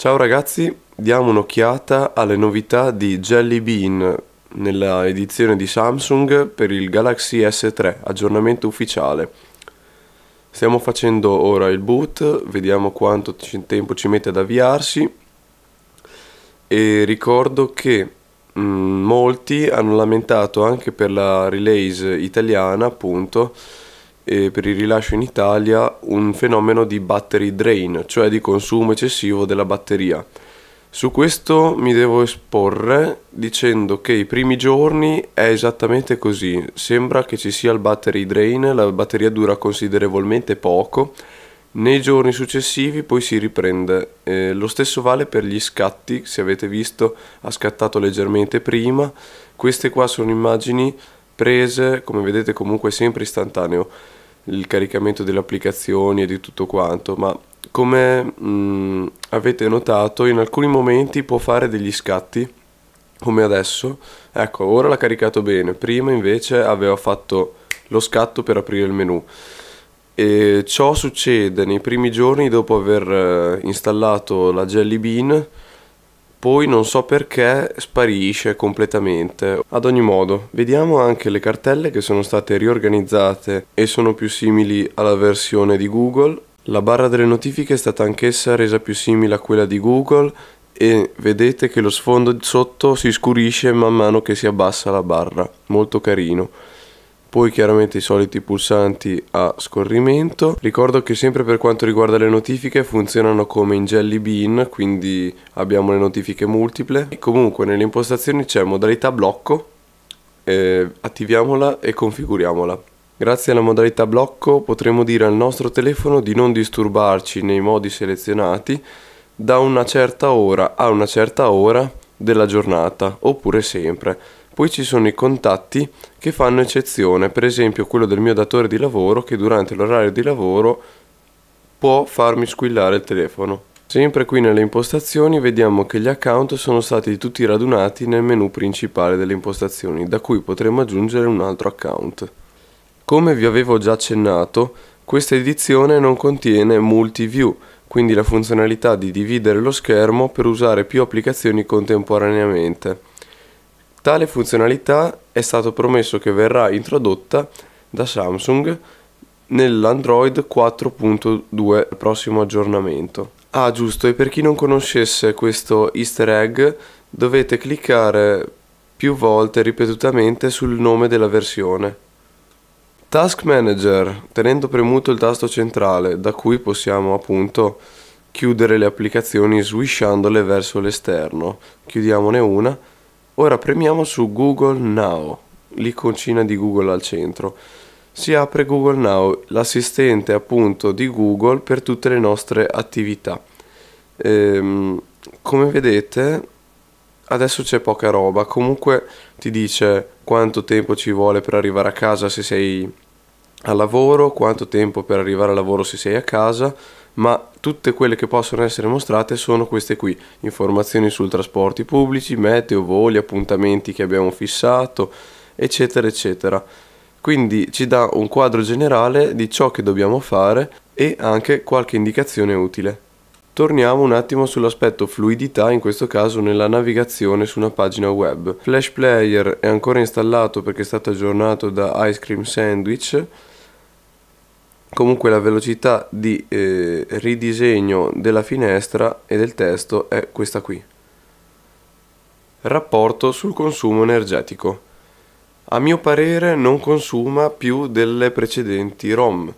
Ciao ragazzi, diamo un'occhiata alle novità di Jelly Bean nella edizione di Samsung per il Galaxy S3, aggiornamento ufficiale. Stiamo facendo ora il boot, vediamo quanto tempo ci mette ad avviarsi e ricordo che mh, mm, molti hanno lamentato anche per la release italiana appunto eh, per il rilascio in Italia un fenomeno di battery drain, cioè di consumo eccessivo della batteria. Su questo mi devo esporre dicendo che i primi giorni è esattamente così, sembra che ci sia il battery drain, la batteria dura considerevolmente poco, nei giorni successivi poi si riprende. Eh, lo stesso vale per gli scatti, se avete visto ha scattato leggermente prima, queste qua sono immagini prese, come vedete comunque sempre istantaneo il caricamento delle applicazioni e di tutto quanto, ma come mh, mm, avete notato in alcuni momenti può fare degli scatti come adesso ecco ora l'ha caricato bene prima invece aveva fatto lo scatto per aprire il menu e ciò succede nei primi giorni dopo aver eh, installato la Jelly Bean poi non so perché sparisce completamente. Ad ogni modo, vediamo anche le cartelle che sono state riorganizzate e sono più simili alla versione di Google. La barra delle notifiche è stata anch'essa resa più simile a quella di Google e vedete che lo sfondo sotto si scurisce man mano che si abbassa la barra. Molto carino poi chiaramente i soliti pulsanti a scorrimento. Ricordo che sempre per quanto riguarda le notifiche funzionano come in Jelly Bean, quindi abbiamo le notifiche multiple. E comunque nelle impostazioni c'è modalità blocco, eh, attiviamola e configuriamola. Grazie alla modalità blocco potremo dire al nostro telefono di non disturbarci nei modi selezionati da una certa ora a una certa ora della giornata, oppure sempre. Poi ci sono i contatti che fanno eccezione, per esempio quello del mio datore di lavoro che durante l'orario di lavoro può farmi squillare il telefono. Sempre qui nelle impostazioni vediamo che gli account sono stati tutti radunati nel menu principale delle impostazioni, da cui potremo aggiungere un altro account. Come vi avevo già accennato, questa edizione non contiene multi-view, quindi la funzionalità di dividere lo schermo per usare più applicazioni contemporaneamente. Tale funzionalità è stato promesso che verrà introdotta da Samsung nell'Android 4.2 prossimo aggiornamento. Ah giusto, e per chi non conoscesse questo easter egg dovete cliccare più volte ripetutamente sul nome della versione. Task Manager, tenendo premuto il tasto centrale, da cui possiamo appunto chiudere le applicazioni swisciandole verso l'esterno. Chiudiamone una Ora premiamo su Google Now, l'iconcina di Google al centro. Si apre Google Now, l'assistente appunto di Google per tutte le nostre attività. Ehm, come vedete adesso c'è poca roba, comunque ti dice quanto tempo ci vuole per arrivare a casa se sei al lavoro, quanto tempo per arrivare al lavoro se sei a casa, ma tutte quelle che possono essere mostrate sono queste qui, informazioni sul trasporti pubblici, meteo, voli, appuntamenti che abbiamo fissato, eccetera, eccetera. Quindi ci dà un quadro generale di ciò che dobbiamo fare e anche qualche indicazione utile. Torniamo un attimo sull'aspetto fluidità, in questo caso nella navigazione su una pagina web. Flash Player è ancora installato perché è stato aggiornato da Ice Cream Sandwich, comunque la velocità di eh, ridisegno della finestra e del testo è questa qui. Rapporto sul consumo energetico. A mio parere non consuma più delle precedenti ROM.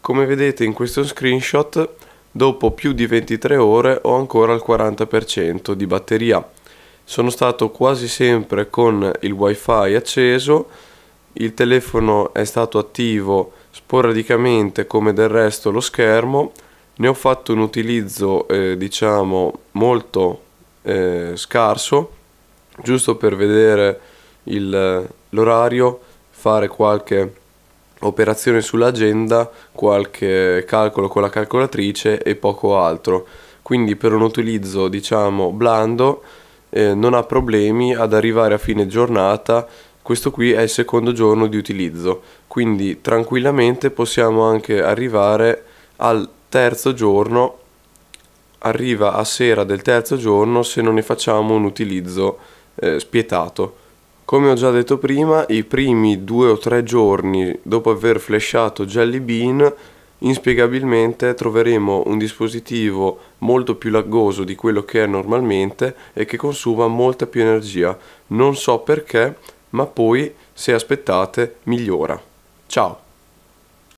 Come vedete in questo screenshot Dopo più di 23 ore ho ancora il 40% di batteria. Sono stato quasi sempre con il wifi acceso, il telefono è stato attivo sporadicamente come del resto lo schermo, ne ho fatto un utilizzo eh, diciamo molto eh, scarso, giusto per vedere l'orario, fare qualche operazione sull'agenda, qualche calcolo con la calcolatrice e poco altro. Quindi per un utilizzo diciamo blando eh, non ha problemi ad arrivare a fine giornata. Questo qui è il secondo giorno di utilizzo, quindi tranquillamente possiamo anche arrivare al terzo giorno, arriva a sera del terzo giorno se non ne facciamo un utilizzo eh, spietato. Come ho già detto prima, i primi due o tre giorni dopo aver flashato Jelly Bean, inspiegabilmente troveremo un dispositivo molto più laggoso di quello che è normalmente e che consuma molta più energia. Non so perché, ma poi, se aspettate, migliora. Ciao!